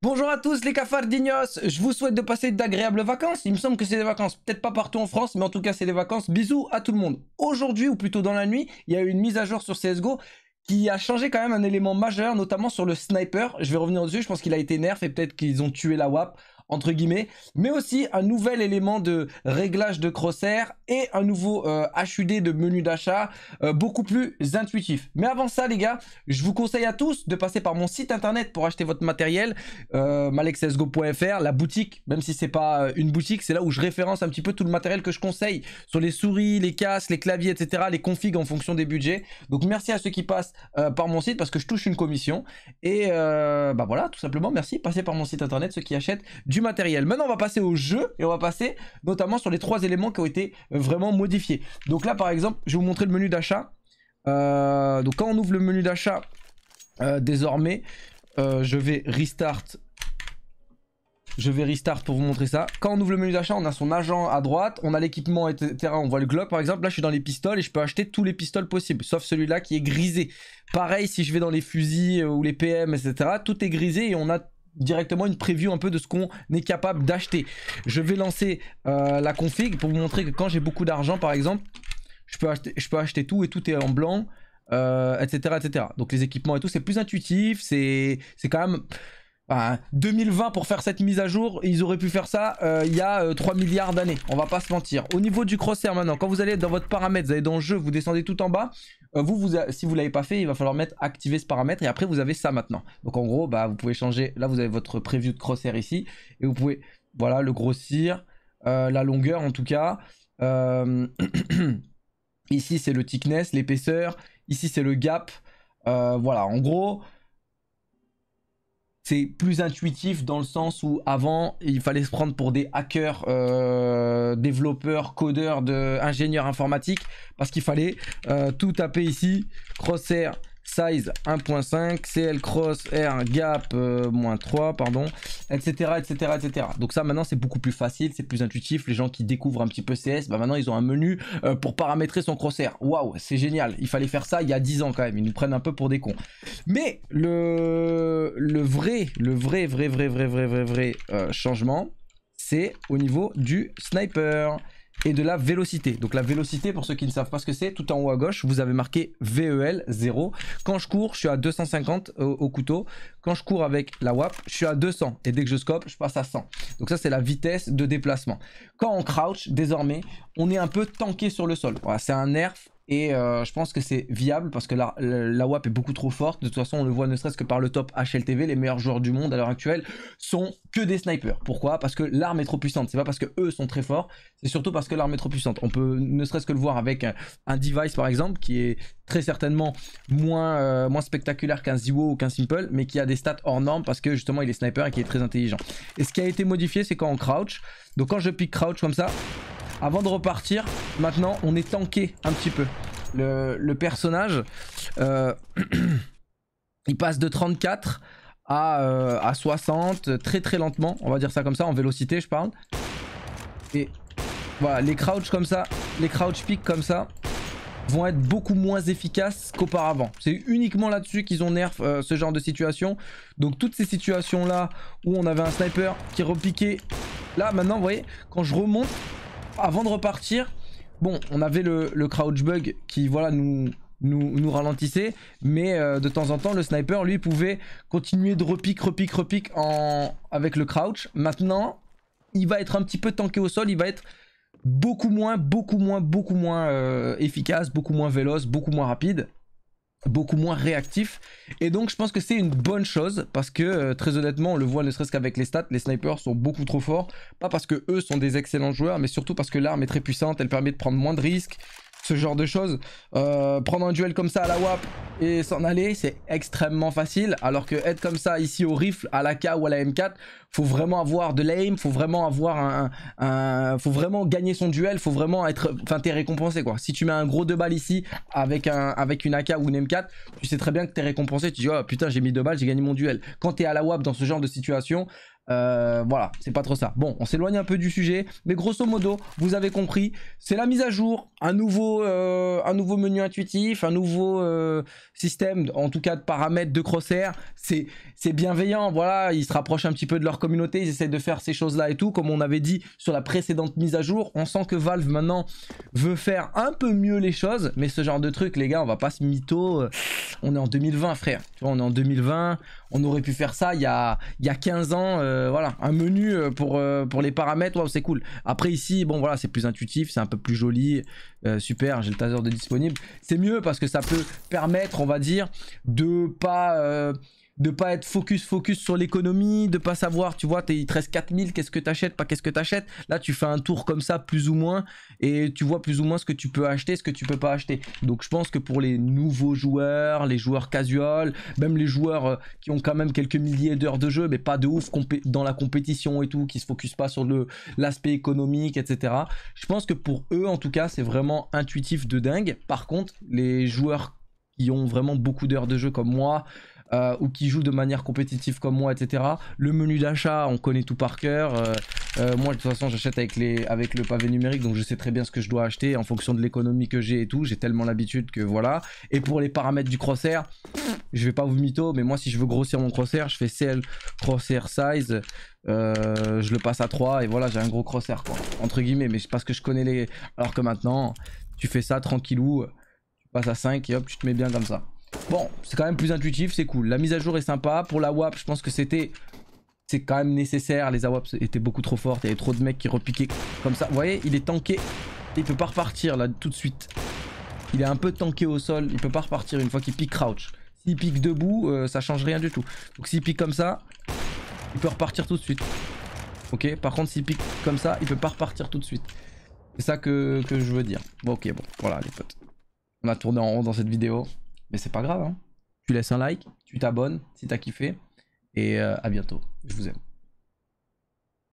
Bonjour à tous les d'ignos. je vous souhaite de passer d'agréables vacances, il me semble que c'est des vacances, peut-être pas partout en France, mais en tout cas c'est des vacances, bisous à tout le monde. Aujourd'hui, ou plutôt dans la nuit, il y a eu une mise à jour sur CSGO qui a changé quand même un élément majeur, notamment sur le sniper, je vais revenir dessus, je pense qu'il a été nerf et peut-être qu'ils ont tué la WAP, entre guillemets, mais aussi un nouvel élément de réglage de crosshair et un nouveau HUD euh, de menu d'achat euh, beaucoup plus intuitif. Mais avant ça, les gars, je vous conseille à tous de passer par mon site internet pour acheter votre matériel, euh, la boutique, même si c'est pas euh, une boutique, c'est là où je référence un petit peu tout le matériel que je conseille sur les souris, les casques, les claviers, etc., les configs en fonction des budgets. Donc merci à ceux qui passent par mon site parce que je touche une commission. Et bah voilà, tout simplement, merci, passez par mon site internet ceux qui achètent du matériel. Maintenant, on va passer au jeu et on va passer notamment sur les trois éléments qui ont été euh, vraiment modifiés. Donc là, par exemple, je vais vous montrer le menu d'achat. Euh, donc quand on ouvre le menu d'achat, euh, désormais, je vais restart. Je vais restart pour vous montrer ça. Quand on ouvre le menu d'achat, on a son agent à droite, on a l'équipement, etc. On voit le globe par exemple. Là, je suis dans les pistoles et je peux acheter tous les pistoles possibles, sauf celui-là qui est grisé. Pareil, si je vais dans les fusils ou les PM, etc., tout est grisé et on a directement une preview un peu de ce qu'on est capable d'acheter. Je vais lancer euh, la config pour vous montrer que quand j'ai beaucoup d'argent par exemple, je peux, acheter, je peux acheter tout et tout est en blanc, etc., euh, etc. Donc les équipements et tout, c'est plus intuitif, c'est quand même... 2020 pour faire cette mise à jour, ils auraient pu faire ça euh, il y a 3 euh, milliards d'années, on va pas se mentir. Au niveau du crosshair maintenant, quand vous allez dans votre paramètre, vous allez dans le jeu, vous descendez tout en bas, euh, vous, vous si vous l'avez pas fait, il va falloir mettre activer ce paramètre et après vous avez ça maintenant. Donc en gros, bah, vous pouvez changer, là vous avez votre preview de crosshair ici, et vous pouvez, voilà, le grossir, la longueur en tout cas, ici c'est le thickness, l'épaisseur, ici c'est le gap, voilà, en gros c'est plus intuitif dans le sens où avant il fallait se prendre pour des hackers, euh, développeurs, codeurs, de, ingénieurs informatiques parce qu'il fallait euh, tout taper ici, crosshair size 1.5, CL cross R gap 3, euh, pardon, etc., etc., etc. Donc ça maintenant c'est beaucoup plus facile, c'est plus intuitif. Les gens qui découvrent un petit peu CS, bah maintenant ils ont un menu euh, pour paramétrer son crosshair. Waouh, c'est génial. Il fallait faire ça il y a 10 ans quand même. Ils nous prennent un peu pour des cons. Mais le le vrai, le vrai, vrai, vrai, vrai, vrai, vrai, vrai euh, changement, c'est au niveau du sniper et de la vélocité. Donc la vélocité, pour ceux qui ne savent pas ce que c'est, tout en haut à gauche, vous avez marqué VEL 0. Quand je cours, je suis à 250 au, couteau. Quand je cours avec la WAP, je suis à 200. Et dès que je scope, je passe à 100. Donc ça, c'est la vitesse de déplacement. Quand on crouch, désormais, on est un peu tanké sur le sol. Voilà, c'est un nerf et euh, je pense que c'est viable parce que la, WAP est beaucoup trop forte. De toute façon, on le voit ne serait-ce que par le top HLTV. Les meilleurs joueurs du monde à l'heure actuelle sont que des snipers. Pourquoi Parce que l'arme est trop puissante. C'est pas parce que eux sont très forts, c'est surtout parce que l'arme est trop puissante. On peut ne serait-ce que le voir avec un, device par exemple qui est très certainement moins, euh, moins spectaculaire qu'un Ziwo ou qu'un Simple, mais qui a des stats hors normes parce que justement il est sniper et qui est très intelligent. Et ce qui a été modifié, c'est quand on crouch. Donc quand je pique crouch comme ça, avant de repartir, maintenant on est tanké un petit peu. Le, personnage, euh, il passe de 34 à, 60 euh, très très lentement. On va dire ça comme ça, en vélocité je parle. Et voilà, les crouch comme ça, les crouch pick comme ça, vont être beaucoup moins efficaces qu'auparavant. C'est uniquement là-dessus qu'ils ont nerf euh, ce genre de situation. Donc toutes ces situations-là où on avait un sniper qui repiquait, là maintenant vous voyez, quand je remonte, avant de repartir, bon, on avait le, crouch bug qui, voilà, nous, nous, ralentissait. Mais euh, de temps en temps, le sniper, lui, pouvait continuer de repique, repique, repique en... avec le crouch. Maintenant, il va être un petit peu tanké au sol. Il va être beaucoup moins, beaucoup moins, beaucoup moins euh, efficace, beaucoup moins véloce, beaucoup moins rapide beaucoup moins réactif. Et donc je pense que c'est une bonne chose parce que euh, très honnêtement on le voit ne serait-ce qu'avec les stats, les snipers sont beaucoup trop forts. Pas parce que eux sont des excellents joueurs mais surtout parce que l'arme est très puissante, elle permet de prendre moins de risques ce genre de choses. Euh, prendre un duel comme ça à la WAP et s'en aller, c'est extrêmement facile. Alors que être comme ça ici au rifle, à la ou à la M4, faut vraiment avoir de l'aim, faut vraiment avoir un, faut vraiment gagner son duel, faut vraiment être, enfin t'es récompensé quoi. Si tu mets un gros deux balles ici avec un, avec une AK ou une M4, tu sais très bien que t'es récompensé. Tu dis oh putain j'ai mis deux balles, j'ai gagné mon duel. Quand t'es à la WAP dans ce genre de situation, euh, voilà, c'est pas trop ça. Bon, on s'éloigne un peu du sujet, mais grosso modo, vous avez compris, c'est la mise à jour, un nouveau, euh, un nouveau menu intuitif, un nouveau euh, système, en tout cas de paramètres de Crosshair. C'est bienveillant, voilà, ils se rapprochent un petit peu de leur communauté, ils essaient de faire ces choses-là et tout. Comme on avait dit sur la précédente mise à jour, on sent que Valve maintenant veut faire un peu mieux les choses, mais ce genre de truc, les gars, on va pas se mytho. On est en 2020, frère. Tu vois, on est en 2020, on aurait pu faire ça il y il y a 15 ans euh, voilà, un menu euh, pour, euh, pour les paramètres, c'est cool. Après ici, bon voilà, c'est plus intuitif, c'est un peu plus joli. super, j'ai le taser de disponible. C'est mieux parce que ça peut permettre, on va dire, de pas de pas être focus focus sur l'économie, de pas savoir, tu vois, il te reste 4000, qu'est-ce que t'achètes, pas qu'est-ce que t'achètes. Là, tu fais un tour comme ça, plus ou moins, et tu vois plus ou moins ce que tu peux acheter, ce que tu peux pas acheter. Donc, je pense que pour les nouveaux joueurs, les joueurs casuals même les joueurs euh, qui ont quand même quelques milliers d'heures de jeu, mais pas de ouf dans la compétition et tout, qui se focus pas sur le l'aspect économique, etc. Je pense que pour eux, en tout cas, c'est vraiment intuitif de dingue. Par contre, les joueurs qui ont vraiment beaucoup d'heures de jeu comme moi, euh, ou qui jouent de manière compétitive comme moi, etc. Le menu d'achat, on connaît tout par cœur. Euh, euh, moi, de toute façon, j'achète avec, avec le pavé numérique, donc je sais très bien ce que je dois acheter en fonction de l'économie que j'ai et tout. J'ai tellement l'habitude que voilà. Et pour les paramètres du crosshair, je vais pas vous mytho, mais moi, si je veux grossir mon crosshair, je fais CL crosshair size. je le passe à 3 et voilà j'ai un gros crosshair quoi entre guillemets mais c'est parce que je connais les alors que maintenant tu fais ça tranquillou tu passes à 5 et hop tu te mets bien comme ça Bon, c'est quand même plus intuitif, c'est cool. La mise à jour est sympa. Pour la WAP, je pense que c'était... C'est quand même nécessaire, les AWAP étaient beaucoup trop fortes, il y avait trop de mecs qui repiquaient comme ça. Vous voyez, il est tanké, il peut pas repartir là tout de suite. Il est un peu tanké au sol, il peut pas repartir une fois qu'il pique crouch. S'il pique debout, euh, ça change rien du tout. Donc s'il pique comme ça, il peut repartir tout de suite. Ok, par contre s'il pique comme ça, il peut pas repartir tout de suite. C'est ça que, que, je veux dire. Bon, ok, bon, voilà les potes. On a tourné en rond dans cette vidéo. Mais c'est pas grave. Hein. Tu laisses un like, tu t'abonnes si t'as kiffé. Et euh, à bientôt. Je vous aime.